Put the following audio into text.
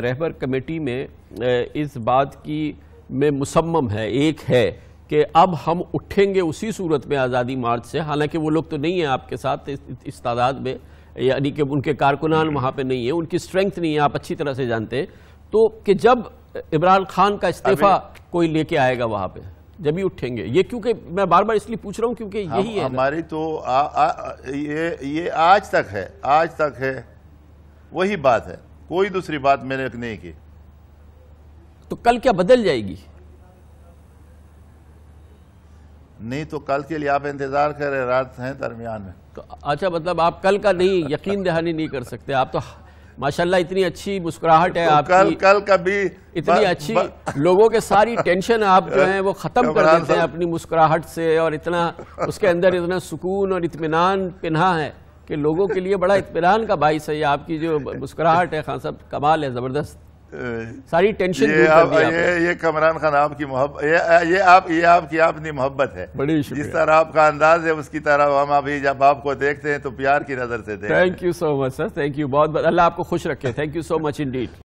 رہبر committee میں اس بات کی میں مسمم ہے ایک ہے کہ اب ہم اٹھیں گے اسی صورت میں آزادی مارچ سے حالانکہ وہ لوگ تو نہیں ہیں آپ کے ساتھ اس تعداد میں یعنی کہ ان کے کارکنان وہاں پہ نہیں ہیں ان کی اسٹرینگ نہیں ہے آپ اچھی طرح سے جانتے ہیں تو کہ جب عمران خان کا استعفہ کوئی لے کے آئے گا وہاں پہ جب ہی اٹھیں گے یہ کیونکہ میں بار بار اس لیے پوچھ رہا ہوں کیونکہ یہی ہے ہماری تو یہ آج تک ہے آج تک ہے وہی بات ہے کوئی دوسری بات میں نے نہیں کی تو کل کیا بدل جائے گی نہیں تو کل کے لیے آپ انتظار کر رہے رات ہیں درمیان میں اچھا مطلب آپ کل کا نہیں یقین دہانی نہیں کر سکتے آپ تو ماشاءاللہ اتنی اچھی مسکراہٹ ہے آپ کل کا بھی اتنی اچھی لوگوں کے ساری ٹینشن آپ جو ہیں وہ ختم کر دیتے ہیں اپنی مسکراہٹ سے اور اتنا اس کے اندر اتنا سکون اور اطمینان پنہا ہے کہ لوگوں کے لیے بڑا اطمینان کا باعث ہے یہ آپ کی جو مسکراہٹ ہے خان صاحب کمال ہے زبردست ساری ٹینشن یہ کمران خان آپ کی محبت یہ آپ آپ کی محبت ہے بڑی جس طرح آپ کا انداز ہے اس کی طرح ہم ابھی جب آپ کو دیکھتے ہیں تو پیار کی نظر سے thank you so much sir thank you بہت بہت اللہ آپ کو خوش رکھے thank you so much indeed